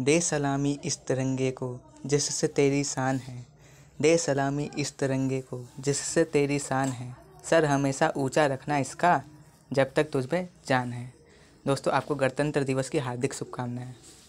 दे सलामी इस तिरंगे को जिससे तेरी शान है दे सलामी इस तिरंगे को जिससे तेरी शान है सर हमेशा ऊंचा रखना इसका जब तक तुझमें जान है दोस्तों आपको गणतंत्र दिवस की हार्दिक शुभकामनाएं